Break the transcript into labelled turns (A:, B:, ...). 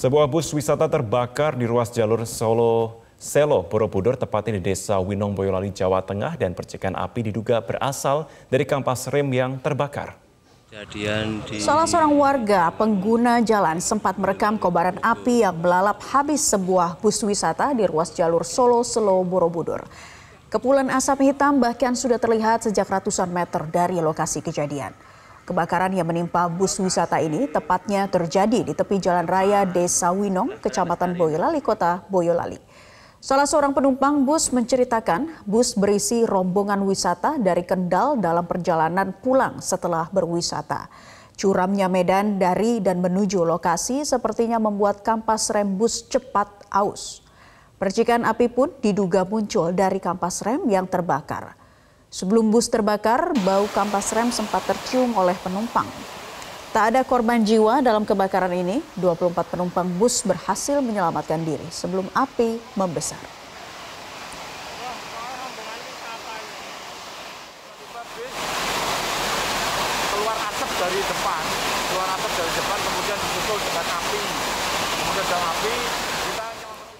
A: Sebuah bus wisata terbakar di ruas jalur Solo Selo Borobudur tepatnya di desa Winong Boyolali Jawa Tengah dan percikan api diduga berasal dari kampas rem yang terbakar. di... Salah seorang
B: warga pengguna jalan sempat merekam kobaran api yang belalap habis sebuah bus wisata di ruas jalur Solo Selo Borobudur. Kepulan asap hitam bahkan sudah terlihat sejak ratusan meter dari lokasi kejadian. Kebakaran yang menimpa bus wisata ini tepatnya terjadi di tepi jalan raya Desa Winong, Kecamatan Boyolali, Kota Boyolali. Salah seorang penumpang bus menceritakan bus berisi rombongan wisata dari Kendal dalam perjalanan pulang setelah berwisata. Curamnya medan dari dan menuju lokasi sepertinya membuat kampas rem bus cepat aus. Percikan api pun diduga muncul dari kampas rem yang terbakar. Sebelum bus terbakar, bau kampas rem sempat tercium oleh penumpang. Tak ada korban jiwa dalam kebakaran ini. 24 penumpang bus berhasil menyelamatkan diri sebelum api membesar. Keluar asap
A: dari depan, keluar asap dari depan kemudian disusul dengan api.